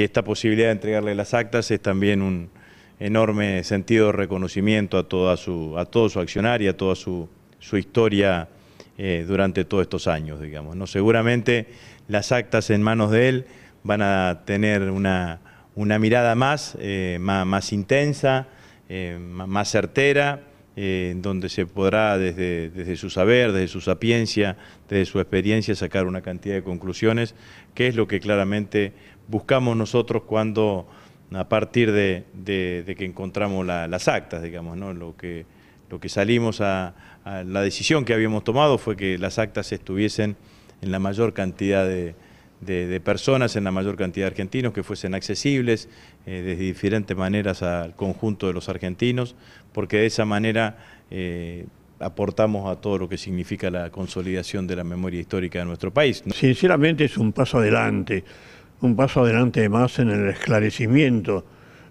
Y Esta posibilidad de entregarle las actas es también un enorme sentido de reconocimiento a, toda su, a todo su accionario y a toda su, historia eh, durante todos estos años, digamos. ¿no? Seguramente las actas en manos de él van a tener una, mirada más, eh, más, intensa, eh, más certera, eh, en donde se podrá desde, desde, su saber, desde su sapiencia, desde su experiencia sacar una cantidad de conclusiones, que es lo que claramente buscamos nosotros cuando, a partir de, que encontramos las actas, digamos, ¿no? lo, que, lo que salimos a la decisión que habíamos tomado fue que las actas estuviesen en la mayor cantidad de de, personas, en la mayor cantidad de argentinos, que fuesen accesibles desde eh, de diferentes maneras al conjunto de los argentinos, porque de esa manera eh, aportamos a todo lo que significa la consolidación de la memoria histórica de nuestro país. Sinceramente es un paso adelante, un paso adelante más en el esclarecimiento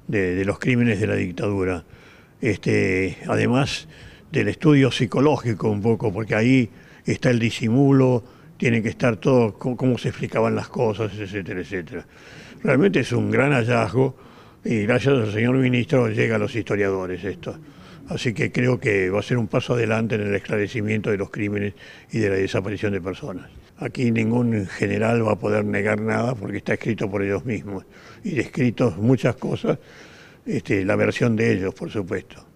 de, los crímenes de la dictadura. Este, además del estudio psicológico un poco, porque ahí está el disimulo, tiene que estar todo, cómo, se explicaban las cosas, etcétera, etcétera. Realmente es un gran hallazgo y gracias al señor ministro llega a los historiadores esto. Así que creo que va a ser un paso adelante en el esclarecimiento de los crímenes y de la desaparición de personas. Aquí ningún general va a poder negar nada porque está escrito por ellos mismos y descrito muchas cosas, este, la versión de ellos, por supuesto.